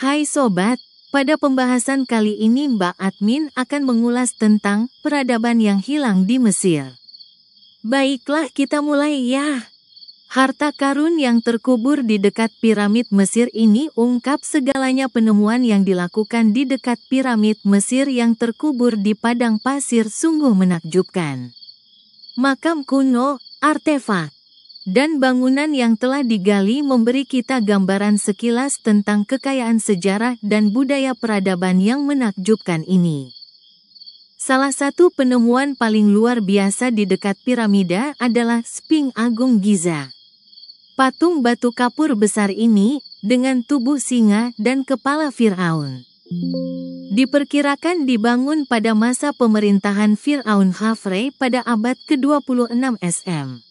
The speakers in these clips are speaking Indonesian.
Hai sobat, pada pembahasan kali ini Mbak Admin akan mengulas tentang peradaban yang hilang di Mesir. Baiklah kita mulai ya. Harta karun yang terkubur di dekat piramid Mesir ini ungkap segalanya penemuan yang dilakukan di dekat piramid Mesir yang terkubur di padang pasir sungguh menakjubkan. Makam kuno, artefak dan bangunan yang telah digali memberi kita gambaran sekilas tentang kekayaan sejarah dan budaya peradaban yang menakjubkan ini. Salah satu penemuan paling luar biasa di dekat piramida adalah Sphinx Agung Giza. Patung batu kapur besar ini dengan tubuh singa dan kepala Firaun. Diperkirakan dibangun pada masa pemerintahan Firaun Hafre pada abad ke-26 SM.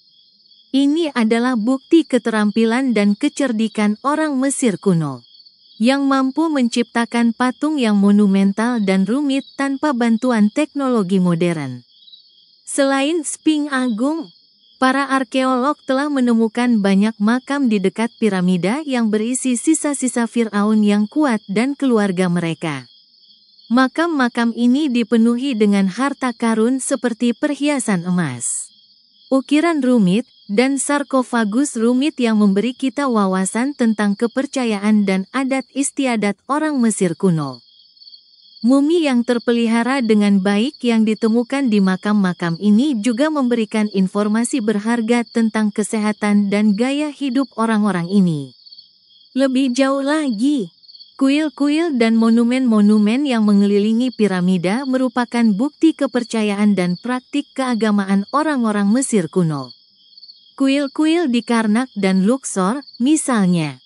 Ini adalah bukti keterampilan dan kecerdikan orang Mesir kuno yang mampu menciptakan patung yang monumental dan rumit tanpa bantuan teknologi modern. Selain Sphinx Agung, para arkeolog telah menemukan banyak makam di dekat piramida yang berisi sisa-sisa Firaun yang kuat dan keluarga mereka. Makam-makam ini dipenuhi dengan harta karun seperti perhiasan emas, ukiran rumit, dan sarkofagus rumit yang memberi kita wawasan tentang kepercayaan dan adat istiadat orang Mesir kuno. Mumi yang terpelihara dengan baik yang ditemukan di makam-makam ini juga memberikan informasi berharga tentang kesehatan dan gaya hidup orang-orang ini. Lebih jauh lagi, kuil-kuil dan monumen-monumen yang mengelilingi piramida merupakan bukti kepercayaan dan praktik keagamaan orang-orang Mesir kuno. Kuil-kuil di Karnak dan Luxor, misalnya,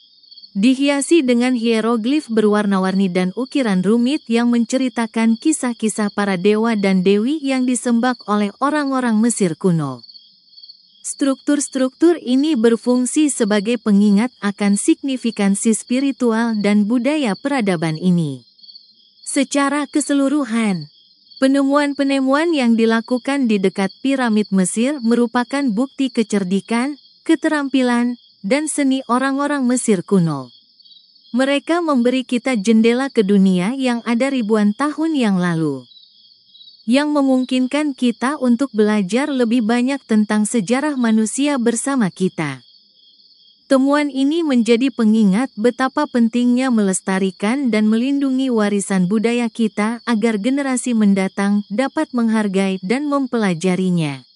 dihiasi dengan hieroglif berwarna-warni dan ukiran rumit yang menceritakan kisah-kisah para dewa dan dewi yang disembah oleh orang-orang Mesir kuno. Struktur-struktur ini berfungsi sebagai pengingat akan signifikansi spiritual dan budaya peradaban ini. Secara keseluruhan, Penemuan-penemuan yang dilakukan di dekat piramid Mesir merupakan bukti kecerdikan, keterampilan, dan seni orang-orang Mesir kuno. Mereka memberi kita jendela ke dunia yang ada ribuan tahun yang lalu, yang memungkinkan kita untuk belajar lebih banyak tentang sejarah manusia bersama kita. Temuan ini menjadi pengingat betapa pentingnya melestarikan dan melindungi warisan budaya kita agar generasi mendatang dapat menghargai dan mempelajarinya.